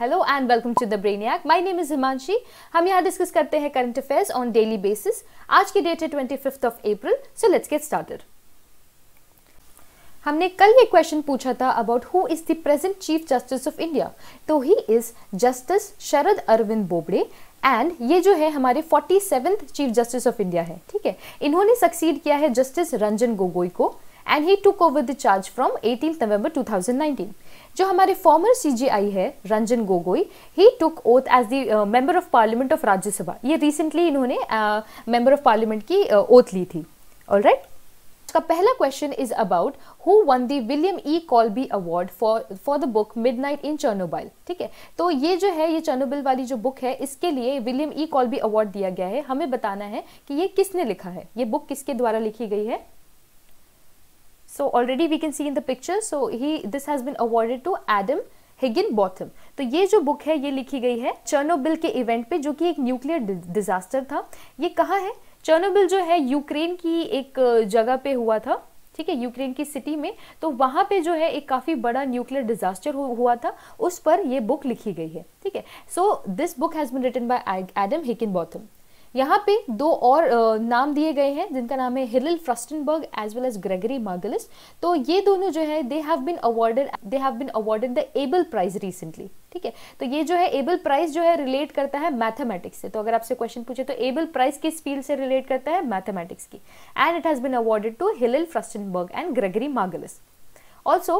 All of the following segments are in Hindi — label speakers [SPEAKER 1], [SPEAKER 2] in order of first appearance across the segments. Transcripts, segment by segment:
[SPEAKER 1] Hello and welcome to the Brainiac my name is Himanshi हम यहाँ डिस्कस करते हैं current affairs on daily basis आज की डेट है twenty fifth of April so let's get started हमने कल ये क्वेश्चन पूछा था about who is the present chief justice of India तो he is justice Sharad Arvind Bobde and ये जो है हमारे forty seventh chief justice of India है ठीक है इन्होंने सक्सीड किया है जस्टिस रंजन गोगोई को and he took over charge from eighteen November nineteen जो हमारे फॉर्मर सीजीआई है Ranjan Gogoi he took oath as the member of parliament of Rajya Sabha ये रिसेंटली इन्होंने मेंबर ऑफ पार्लियामेंट की ओथ uh, ली थी ऑल राइट right? पहला question is about who won the William E Colby award for for the book midnight in Chernobyl ठीक है तो ये जो है ये चर्नोबिल वाली जो बुक है इसके लिए विलियम ई कॉलबी अवार्ड दिया गया है हमें बताना है कि ये किसने लिखा है ये बुक किसके द्वारा लिखी गई है So already we can see in the picture. So he this has been awarded to Adam Higginbotham तो ये जो बुक है ये लिखी गई है चर्नोबिल के इवेंट पे जो कि एक न्यूक्लियर डिजास्टर था ये कहाँ है चर्नोबिल जो है यूक्रेन की एक जगह पे हुआ था ठीक है यूक्रेन की सिटी में तो वहाँ पे जो है एक काफ़ी बड़ा न्यूक्लियर डिजास्टर हुआ था उस पर यह बुक लिखी गई है ठीक है so this book has been written by Adam Higginbotham यहाँ पे दो और नाम दिए गए हैं जिनका नाम है Hillel Furstenberg as well as Gregory Margulis तो ये दोनों जो है they have been awarded they have been awarded the Abel prize recently ठीक है तो ये जो है एबल प्राइज जो है रिलेट करता है मैथमेटिक्स से तो अगर आपसे क्वेश्चन पूछे तो एबल प्राइज किस फील्ड से रिलेट करता है मैथमेटिक्स की and it has been awarded to Hillel Furstenberg and Gregory Margulis also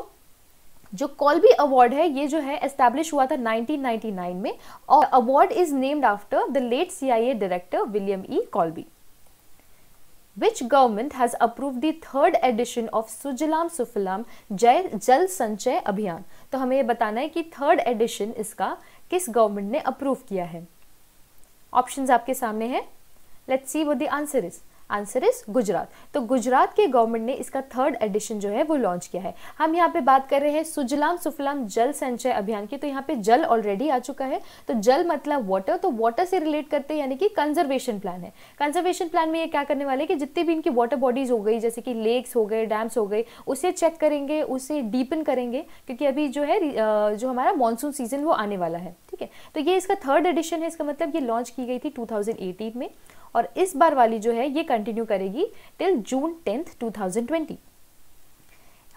[SPEAKER 1] जो कॉलबी अवार्ड है ये जो है एस्टेब्लिश हुआ था 1999 में और award is named after the late CIA director William E Colby which government has approve the third edition of Sujalam Sufalam जय जल संचय अभियान तो हमें ये बताना है कि थर्ड एडिशन इसका किस गवर्नमेंट ने अप्रूव किया है ऑप्शंस आपके सामने हैं let's see what the answer is answer is Gujarat तो गुजरात के गवर्नमेंट ने इसका थर्ड एडिशन जो है वो लॉन्च किया है हम यहाँ पे बात कर रहे हैं सुजलाम सुफलाम जल संचय अभियान की तो यहाँ पे जल ऑलरेडी आ चुका है तो जल मतलब वाटर तो वाटर से रिलेट करते हैं यानी कि कंजर्वेशन प्लान है कंजर्वेशन प्लान में ये क्या करने वाले कि जितनी भी इनकी वाटर बॉडीज हो गई जैसे कि लेक्स हो गए डैम्स हो गए उसे चेक करेंगे उसे डीपन करेंगे क्योंकि अभी जो है जो हमारा मानसून सीजन वो आने वाला है ठीक है तो ये इसका थर्ड एडिशन है इसका मतलब ये लॉन्च की गई थी टू में और इस बार वाली जो है ये कंटिन्यू करेगी टिल जून टेंथ ट्वेंटी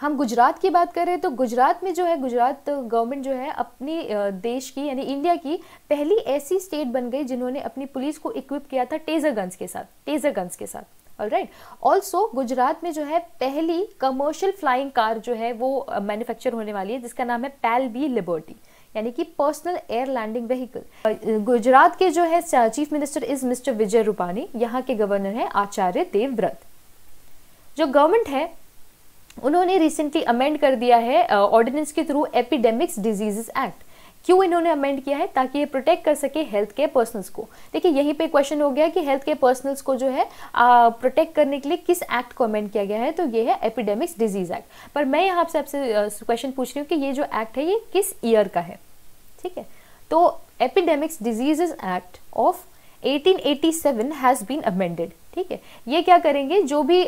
[SPEAKER 1] हम गुजरात की बात करें तो गुजरात में जो है गुजरात गवर्नमेंट जो है अपनी देश की यानी इंडिया की पहली ऐसी स्टेट बन गई जिन्होंने अपनी पुलिस को इक्विप किया था टेजर गन्स के साथ टेजर गन्स के साथ ऑल राइट ऑल्सो गुजरात में जो है पहली कमर्शियल फ्लाइंग कार जो है वो मैन्युफैक्चर होने वाली है जिसका नाम है पैल बी लिबर्टी यानी कि personal air landing vehicle Gujarat के जो है chief minister is mister Vijay Rupani यहाँ के गवर्नर है आचार्य देवव्रत जो गवर्नमेंट है उन्होंने रिसेंटली अमेंड कर दिया है ऑर्डिनेंस के थ्रू एपिडेमिक्स डिजीजेस एक्ट क्यों इन्होंने अमेंड किया है ताकि ये प्रोटेक्ट कर सके हेल्थ केयर पर्सनल्स को देखिए यहीं पे क्वेश्चन हो गया कि हेल्थ केयर पर्सनल्स को जो है प्रोटेक्ट करने के लिए किस एक्ट को अमेंड किया गया है तो ये है एपिडेमिक्स डिजीज एक्ट पर मैं यहाँ से आपसे क्वेश्चन पूछ रही हूँ कि ये जो एक्ट है ये किस ईयर का है ठीक है तो epidemics diseases act of 1887 has been amended ठीक है ये क्या करेंगे जो भी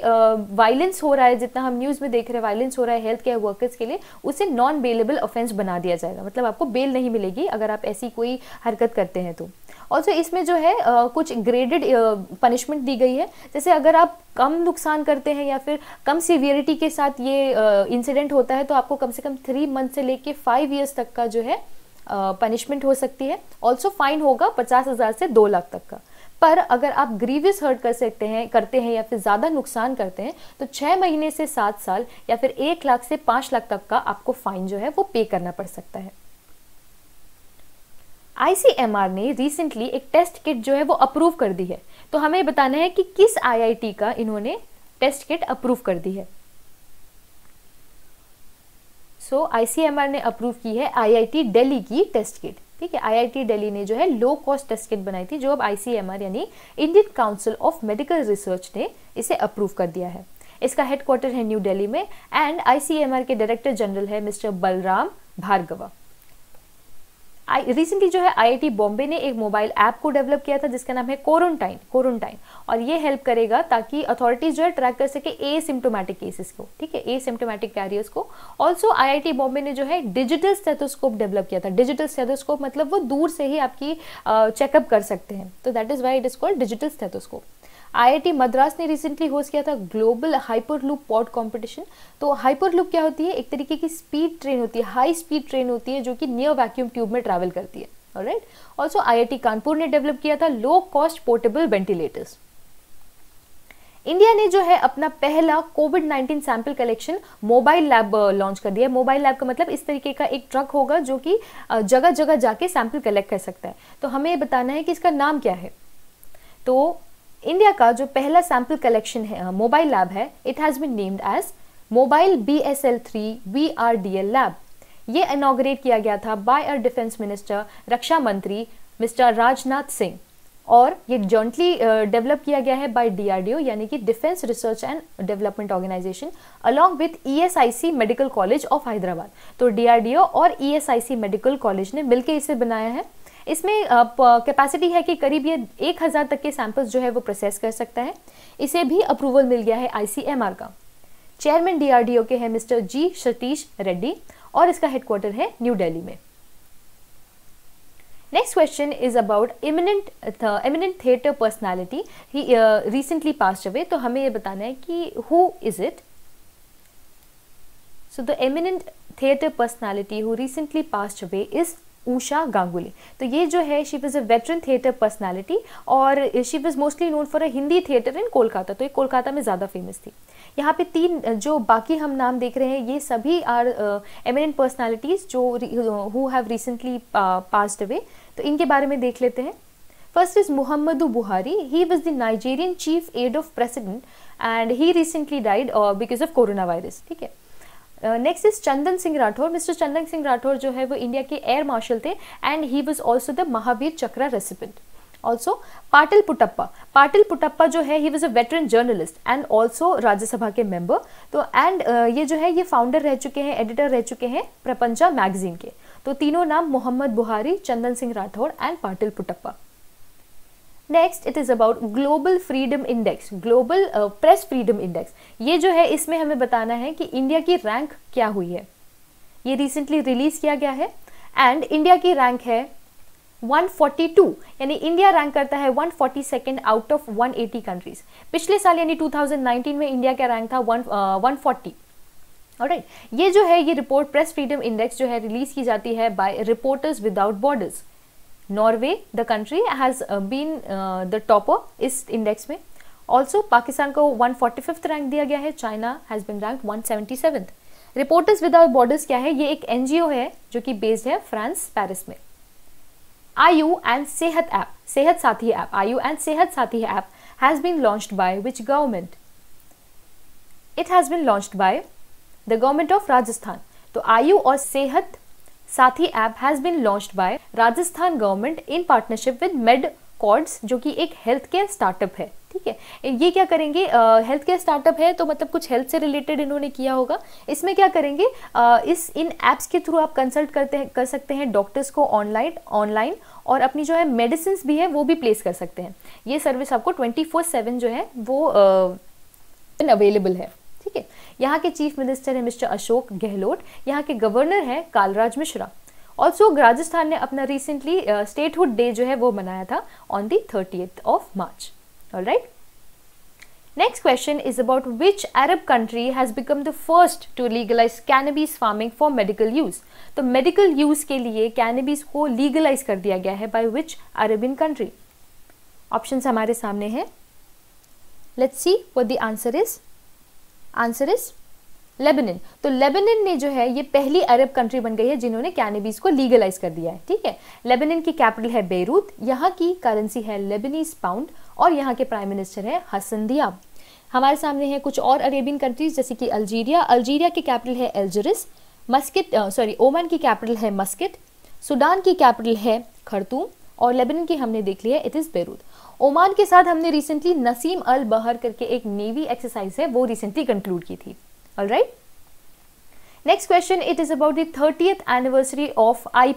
[SPEAKER 1] वायलेंस हो रहा है जितना हम न्यूज़ में देख रहे हैं वायलेंस हो रहा है हेल्थ केयर वर्कर्स के लिए उसे नॉन बेलेबल ऑफेंस बना दिया जाएगा मतलब आपको बेल नहीं मिलेगी अगर आप ऐसी कोई हरकत करते हैं तो ऑल्सो इसमें जो है आ, कुछ ग्रेडेड पनिशमेंट दी गई है जैसे अगर आप कम नुकसान करते हैं या फिर कम सीवियरिटी के साथ ये इंसिडेंट होता है तो आपको कम से कम थ्री मंथ से लेके फाइव ईयर्स तक का जो है पनिशमेंट हो सकती है ऑल्सो फाइन होगा पचास हज़ार से दो लाख तक का पर अगर आप ग्रीवियस हर्ट कर सकते हैं करते हैं या फिर ज़्यादा नुकसान करते हैं तो छः महीने से सात साल या फिर एक लाख से पाँच लाख तक का आपको फाइन जो है वो पे करना पड़ सकता है आईसीएमआर ने रिसेंटली एक टेस्ट किट जो है वो अप्रूव कर दी है तो हमें बताना है कि किस आईआईटी का इन्होंने टेस्ट किट अप्रूव कर दी है सो so, आईसीएमआर ने अप्रूव की है आईआईटी दिल्ली की टेस्ट किट ठीक है आईआईटी दिल्ली ने जो है लो कॉस्ट टेस्ट किट बनाई थी जो अब आईसीएमआर यानी Indian council of medical research ने इसे अप्रूव कर दिया है इसका हेडक्वार्टर है न्यू दिल्ली में एंड आईसीएमआर के डायरेक्टर जनरल है मिस्टर बलराम भार्गवा रिसेंटली जो है आईआईटी बॉम्बे ने एक मोबाइल ऐप को डेवलप किया था जिसका नाम है कोरोनटाइन कोरोनटाइन और ये हेल्प करेगा ताकि अथॉरिटीज जो है ट्रैक कर सके ए सिम्टोमेटिक केसेस को ठीक है ए सिम्टोमेटिक कैरियर्स को ऑल्सो आई बॉम्बे ने जो है डिजिटल स्टेथोस्कोप डेवलप किया था डिजिटल स्टेथोस्कोप मतलब वो दूर से ही आपकी चेकअप कर सकते हैं तो that is why it is called digital stethoscope IIT Madras ने रिसेंटली होस्ट किया था global hyperloop pod competition तो हाइपर लूप क्या होती है एक तरीके की स्पीड ट्रेन होती है हाई स्पीड ट्रेन होती है जो कि नियर वैक्यूम ट्यूब में ट्रैवल करती है राइट ऑल्सो आई कानपुर ने डेवलप किया था low cost portable ventilators India ने जो है अपना पहला COVID 19 sample collection mobile lab launch कर दिया है मोबाइल लैब का मतलब इस तरीके का एक ट्रक होगा जो कि जगह जगह जाके सैंपल कलेक्ट कर सकता है तो हमें बताना है कि इसका नाम क्या है तो इंडिया का जो पहला सैम्पल कलेक्शन है मोबाइल हाँ, लैब है it has been named as mobile B S L three V R D L lab ये इनाग्रेट किया गया था बाय अ डिफेंस मिनिस्टर रक्षा मंत्री मिस्टर राजनाथ सिंह और ये जॉइंटली डेवलप किया गया है बाय डीआरडीओ यानी कि defence research and development organisation along with ESIC medical college of Hyderabad तो डीआरडीओ और ईएसआईसी मेडिकल कॉलेज ने मिलकर इसे बनाया है इसमें कैपेसिटी है कि करीब ये एक हज़ार तक के सैंपल्स जो है वो प्रोसेस कर सकता है इसे भी अप्रूवल मिल गया है आईसीएमआर का चेयरमैन डी के हैं मिस्टर जी सतीश रेड्डी और इसका हेडक्वार्टर है न्यू दिल्ली में next question is about eminent eminent theatre personality recently pass away तो हमें यह बताना है कि who is it so the eminent theatre personality who recently pass away is Usha Ganguly तो ये जो है she was a veteran theatre personality और she was mostly known for a Hindi theatre in Kolkata तो ये कोलकाता में ज़्यादा फेमस थी यहाँ पे तीन जो बाकी हम नाम देख रहे हैं ये सभी आर एमिनेंट पर्सनालिटीज़ जो who have recently passed away तो इनके बारे में देख लेते हैं first is Mohammad Buhari he was the Nigerian chief aide of president and he recently died because of coronavirus ठीक है next is Chandan Singh Rathore mister Chandan Singh Rathore जो है वो इंडिया के एयर मार्शल थे and he was also the Mahavir Chakra recipient also Patil Puttappa Patil Puttappa जो है he was a veteran journalist and also Rajya Sabha के मेंबर तो एंड uh, ये जो है ये फाउंडर रह चुके हैं एडिटर रह चुके हैं प्रपंचा मैगजीन के तो तीनों नाम Mohammad Buhari Chandan Singh Rathore and Patil Puttappa next it is about global freedom index global press freedom index ये जो है इसमें हमें बताना है कि इंडिया की रैंक क्या हुई है ये रिसेंटली रिलीज़ किया गया है एंड इंडिया की रैंक है 142 यानी इंडिया रैंक करता है 140 आउट ऑफ 180 कंट्रीज पिछले साल यानी 2019 में इंडिया का रैंक था वन वन फोर्टी राइट ये जो है ये रिपोर्ट प्रेस फ्रीडम इंडेक्स जो है रिलीज की जाती है by reporters without borders Norway the country has been the topper इस इंडेक्स में ऑल्सो पाकिस्तान को वन फोर्टी फिफ्थ रैंक दिया गया है China has been rank one seventy seventh reporters without borders क्या है ये एक एन जी ओ है जो कि बेस्ड है फ्रांस पैरिस में आयु एंड सेहत ऐप सेहत साथी ऐप आयु and Sehat Saathi app has been launch by which government it has been launch by the government of Rajasthan तो आयु और Sehat Saathi app has been launched by Rajasthan government in partnership with MedCords जो कि एक हेल्थ केयर स्टार्टअप है ठीक है ये क्या करेंगे हेल्थ केयर स्टार्टअप है तो मतलब कुछ हेल्थ से रिलेटेड इन्होंने किया होगा इसमें क्या करेंगे uh, इस इन ऐप्स के थ्रू आप कंसल्ट करते हैं कर सकते हैं डॉक्टर्स को ऑनलाइन ऑनलाइन और अपनी जो है मेडिसिन भी है वो भी प्लेस कर सकते हैं ये सर्विस आपको ट्वेंटी फोर सेवन जो है वो अवेलेबल uh, है ठीक है यहाँ के चीफ मिनिस्टर है मिस्टर अशोक गहलोत यहाँ के गवर्नर है कालराज मिश्रा ऑल्सो राजस्थान ने अपना रिसेंटली स्टेटहुड डे जो है वो मनाया था on the thirty of March all right next question is about which Arab country has become the first to legalise cannabis farming for medical use तो मेडिकल यूज के लिए कैनबीज को लीगलाइज कर दिया गया है by which Arabian country option हमारे सामने हैं let's see the answer is answer is Lebanon तो लेबनिन ने जो है ये पहली अरब कंट्री बन गई है जिन्होंने कैनबीज को लीगलाइज कर दिया है ठीक है लेबनिन की कैपिटल है बेरूत यहाँ की करेंसी है लेबनीज पाउंड और यहाँ के प्राइम मिनिस्टर है हसन दिया हमारे सामने हैं कुछ और अरेबियन कंट्रीज जैसे कि अल्जीरिया अल्जीरिया की कैपिटल है एल्जरिस मस्कित सॉरी ओमान की कैपिटल है मस्कित सूडान की कैपिटल है खरतूम और लेबनन की हमने देख लिया है इट इज़ बेरूत ओमान के साथ हमने रिसेंटली नसीम अल बहर करके एक नेवी एक्सरसाइज है वो रिसेंटली कंक्लूड की थी all right next question it is about the anniversary of I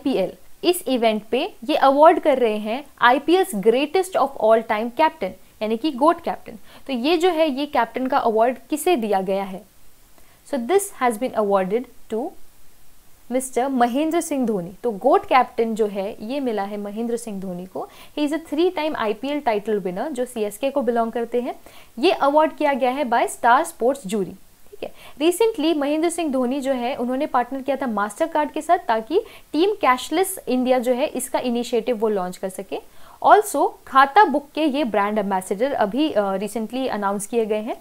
[SPEAKER 1] इस इवेंट पे ये अवार्ड कर रहे हैं IPL greatest of all time captain यानी कि गोट कैप्टन तो ये जो है ये कैप्टन का अवार्ड किसे दिया गया है so this has been awarded to mister Mahendra Singh Dhoni तो गोट कैप्टन जो है ये मिला है महेंद्र सिंह धोनी को he is a three time IPL title winner जो सीएसके को बिलोंग करते हैं ये अवार्ड किया गया है बाय स्टार स्पोर्ट्स जूरी ठीक है रिसेंटली महेंद्र सिंह धोनी जो है उन्होंने पार्टनर किया था मास्टर कार्ड के साथ ताकि टीम कैशलेस इंडिया जो है इसका इनिशिएटिव वो लॉन्च कर सके ऑल्सो खाता बुक के ये ब्रांड एम्बेसडर अभी रिसेंटली अनाउंस किए गए हैं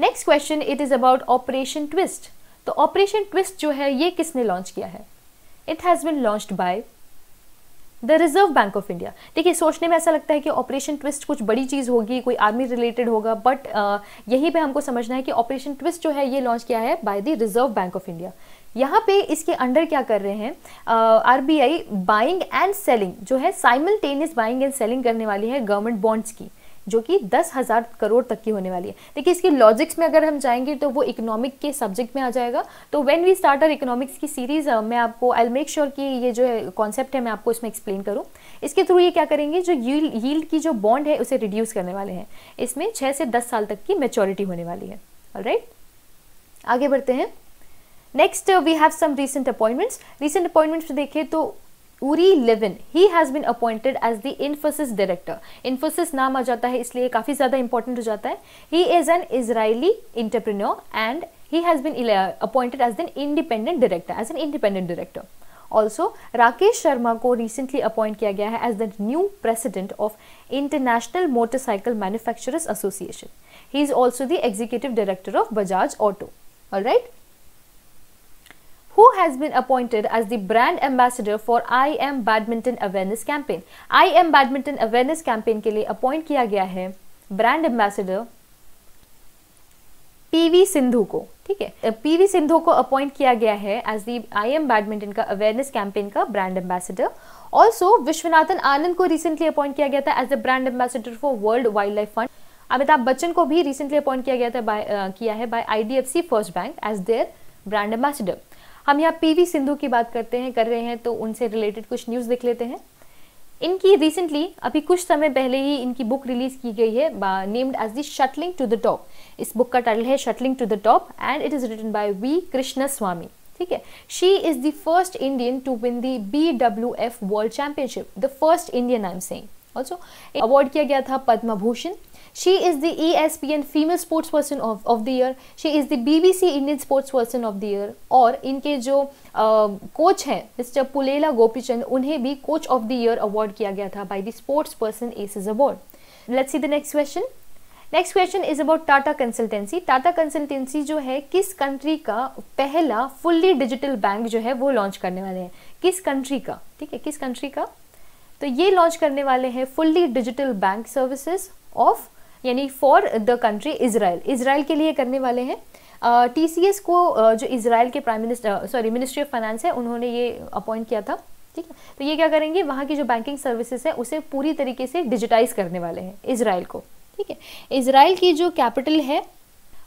[SPEAKER 1] next question it is about Operation Twist तो ऑपरेशन ट्विस्ट जो है ये किसने लॉन्च किया है it has been launched by the Reserve Bank of India देखिए सोचने में ऐसा लगता है कि ऑपरेशन ट्विस्ट कुछ बड़ी चीज़ होगी कोई आर्मी रिलेटेड होगा बट यही पे हमको समझना है कि ऑपरेशन ट्विस्ट जो है ये लॉन्च किया है by the Reserve Bank of India यहाँ पे इसके अंडर क्या कर रहे हैं R B I buying and selling जो है साइमल्टेनियस बाइंग एंड सेलिंग करने वाली है गवर्नमेंट बॉन्ड्स की जो कि दस हज़ार करोड़ तक की होने वाली है देखिए इसके लॉजिक्स में अगर हम जाएंगे तो वो इकोनॉमिक के सब्जेक्ट में आ जाएगा तो when we start our economics की सीरीज़ मैं आपको आई मेक श्योर कि ये जो है कॉन्सेप्ट है मैं आपको इसमें एक्सप्लेन करूँ इसके थ्रू ये क्या करेंगे जो यील्ड की जो बॉन्ड है उसे रिड्यूस करने वाले हैं इसमें छः से दस साल तक की मेचोरिटी होने वाली है राइट आगे बढ़ते हैं next we have some recent appointments recent appointments देखें तो Uri Levine he has been appointed as the Infosys director Infosys नाम आ जाता है इसलिए काफ़ी ज़्यादा इंपॉर्टेंट हो जाता है he is an Israeli entrepreneur and he has been appointed as an independent director as an independent director also Rakesh Sharma को रिसेंटली अपॉइंट किया गया है as the new president of international motorcycle manufacturers association he is also the executive director of Bajaj auto right who has been appointed as the brand ambassador for I M badminton awareness campaign I M badminton awareness campaign के लिए अपॉइंट किया गया है ब्रांड पी पीवी सिंधु को ठीक है पीवी सिंधु को अपॉइंट किया गया है as the I M badminton का अवेयरनेस कैंपेन का brand ambassador also Viswanathan Anand को रिसेंटली अपॉइंट किया गया था as the brand ambassador for world wildlife fund Amitabh Bachchan को भी रिसेंटली अपॉइंट किया गया था बाय किया है by IDFC first bank as their brand ambassador हम यहाँ वी सिंधु की बात करते हैं कर रहे हैं तो उनसे रिलेटेड कुछ न्यूज़ देख लेते हैं इनकी रिसेंटली अभी कुछ समय पहले ही इनकी बुक रिलीज की गई है named as the shuttling to the top इस बुक का टाइटल है shuttling to the top and it is written by V Krishnaswamy ठीक है she is the first Indian to win the B W F world championship the first Indian I am saying also award किया गया था पद्म Bhushan She is the ESPN Female Sports Person of, of the Year. She is the BBC Indian Sports Person of the Year. और इनके जो कोच हैं मिस्टर पुलेला गोपीचंद उन्हें भी coach of the year award किया गया था by the sportsperson aces award let's see the next question next question is about Tata consultancy Tata consultancy जो है किस कंट्री का पहला फुल्ली डिजिटल बैंक जो है वो लॉन्च करने वाले हैं किस कंट्री का ठीक है किस कंट्री का तो ये लॉन्च करने वाले हैं fully digital bank services of यानी for the country Israel Israel के लिए करने वाले हैं टी सी एस को uh, जो इसराइल के prime minister sorry ministry of finance है उन्होंने ये अपॉइंट किया था ठीक है तो ये क्या करेंगे वहाँ की जो बैंकिंग सर्विसेज है उसे पूरी तरीके से डिजिटाइज करने वाले हैं इसराइल को ठीक है इसराइल की जो कैपिटल है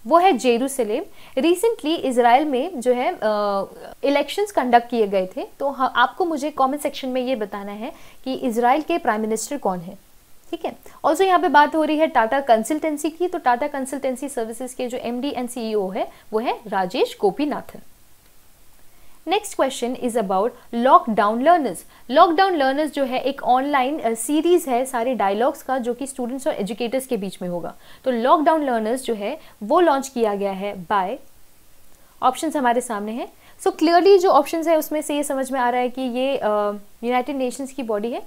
[SPEAKER 1] वो है जेरूसलेम रिसेंटली इसराइल में जो है इलेक्शंस कंडक्ट किए गए थे तो आपको मुझे कमेंट सेक्शन में ये बताना है कि इसराइल के प्राइम मिनिस्टर कौन है ठीक है ऑल्सो यहाँ पे बात हो रही है टाटा कंसल्टेंसी की तो टाटा कंसल्टेंसी सर्विसेज के जो एमडी एंड सीईओ है वो है Rajesh Gopinathan next question is about lockdown learners lockdown learners जो है एक ऑनलाइन सीरीज uh, है सारे डायलॉग्स का जो कि स्टूडेंट्स और एजुकेटर्स के बीच में होगा तो लॉकडाउन लर्नर्स जो है वो लॉन्च किया गया है बाय ऑप्शंस हमारे सामने हैं सो क्लियरली जो ऑप्शंस है उसमें से ये समझ में आ रहा है कि ये यूनाइटेड uh, नेशंस की बॉडी है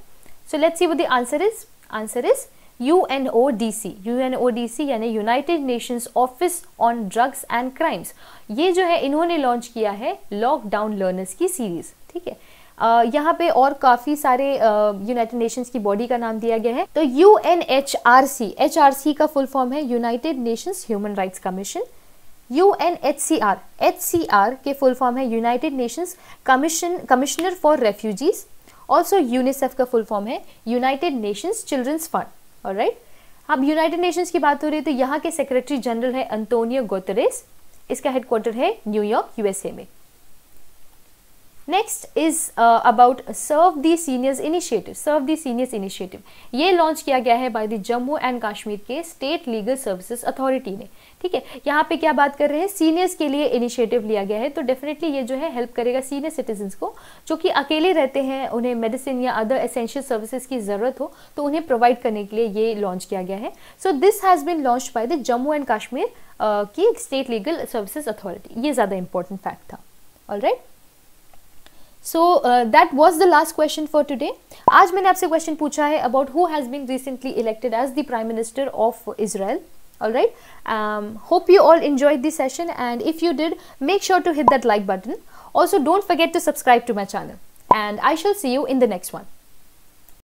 [SPEAKER 1] सो लेट्स सी वो the answer is answer is U N O D C U N O D C यानी United Nations office on drugs and crimes ये जो है इन्होंने लॉन्च किया है लॉकडाउन लर्नर्स की सीरीज़ ठीक है Uh, यहाँ पे और काफ़ी सारे यूनाइटेड uh, नेशंस की बॉडी का नाम दिया गया है तो U N H R C H R C का फुल फॉर्म है United Nations human rights commission U N H C R H C R के फुल फॉर्म है United Nations commission commissioner for refugees also UNICEF का फुल फॉर्म है यूनाइटेड नेशंस चिल्ड्रंस फंड और राइट अब यूनाइटेड नेशंस की बात हो रही है तो यहाँ के सेक्रेटरी जनरल है अंतोनियो गोतरेस इसका हेडक्वार्टर है न्यूयॉर्क यूएसए में next is about serve the seniors initiative serve the seniors initiative ये लॉन्च किया गया है by the Jammu and Kashmir के स्टेट लीगल सर्विसेज अथॉरिटी ने ठीक है यहाँ पे क्या बात कर रहे हैं सीनियर्स के लिए इनिशिएटिव लिया गया है तो डेफिनेटली ये जो है हेल्प करेगा सीनियर सिटीजन्स को जो कि अकेले रहते हैं उन्हें मेडिसिन या अदर एसेंशियल सर्विसेज की ज़रूरत हो तो उन्हें प्रोवाइड करने के लिए ये लॉन्च किया गया है so this has been launch by the Jammu and Kashmir की स्टेट लीगल सर्विसेज अथॉरिटी ये ज़्यादा इंपॉर्टेंट फैक्ट था all right so that was the last question for today आज मैंने आपसे क्वेश्चन पूछा है about who has been recently elected as the prime minister of Israel all right um, hope you all enjoyed this session and if you did make sure to hit that like button also don't forget to subscribe to my channel and i shall see you in the next one